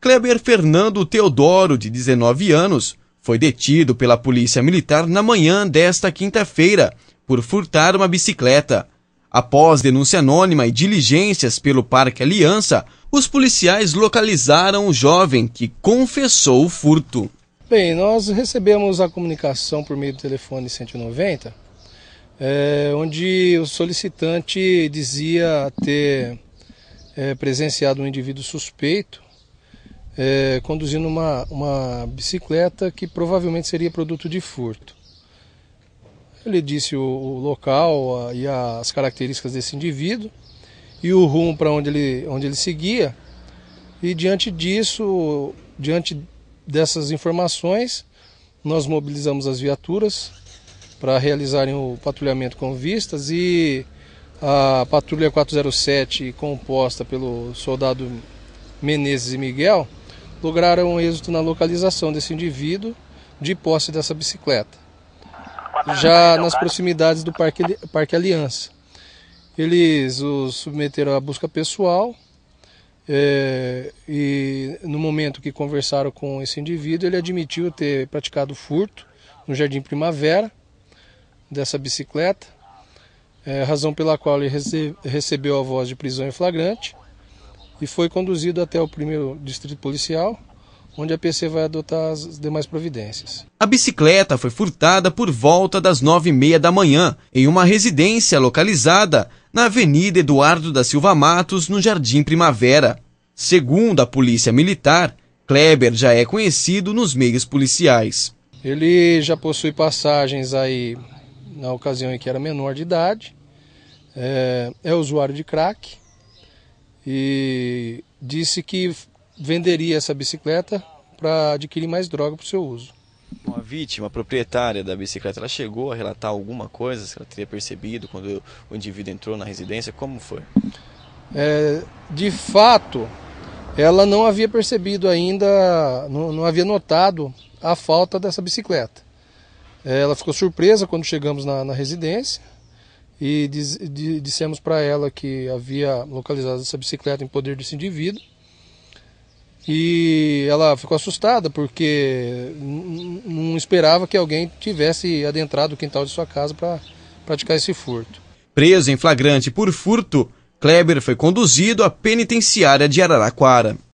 Kleber Fernando Teodoro, de 19 anos, foi detido pela Polícia Militar na manhã desta quinta-feira por furtar uma bicicleta. Após denúncia anônima e diligências pelo Parque Aliança, os policiais localizaram o jovem que confessou o furto. Bem, nós recebemos a comunicação por meio do telefone 190, é, eh, onde o solicitante dizia ter é, presenciado um indivíduo suspeito é, conduzindo uma, uma bicicleta que provavelmente seria produto de furto. Ele disse o, o local a, e a, as características desse indivíduo e o rumo para onde ele, onde ele seguia. E diante disso, diante dessas informações, nós mobilizamos as viaturas para realizarem o patrulhamento com vistas e a patrulha 407, composta pelo soldado Menezes e Miguel, lograram êxito na localização desse indivíduo de posse dessa bicicleta, já nas proximidades do Parque, Parque Aliança. Eles o submeteram à busca pessoal é, e no momento que conversaram com esse indivíduo, ele admitiu ter praticado furto no Jardim Primavera dessa bicicleta, é, razão pela qual ele recebeu a voz de prisão em flagrante e foi conduzido até o primeiro distrito policial, onde a PC vai adotar as demais providências. A bicicleta foi furtada por volta das nove e meia da manhã, em uma residência localizada na Avenida Eduardo da Silva Matos, no Jardim Primavera. Segundo a Polícia Militar, Kleber já é conhecido nos meios policiais. Ele já possui passagens aí na ocasião em que era menor de idade, é, é usuário de crack, e disse que venderia essa bicicleta para adquirir mais droga para o seu uso. a vítima, a proprietária da bicicleta, ela chegou a relatar alguma coisa que ela teria percebido quando o indivíduo entrou na residência? Como foi? É, de fato, ela não havia percebido ainda, não, não havia notado a falta dessa bicicleta. É, ela ficou surpresa quando chegamos na, na residência, e diz, dissemos para ela que havia localizado essa bicicleta em poder desse indivíduo. E ela ficou assustada porque não esperava que alguém tivesse adentrado o quintal de sua casa para praticar esse furto. Preso em flagrante por furto, Kleber foi conduzido à penitenciária de Araraquara.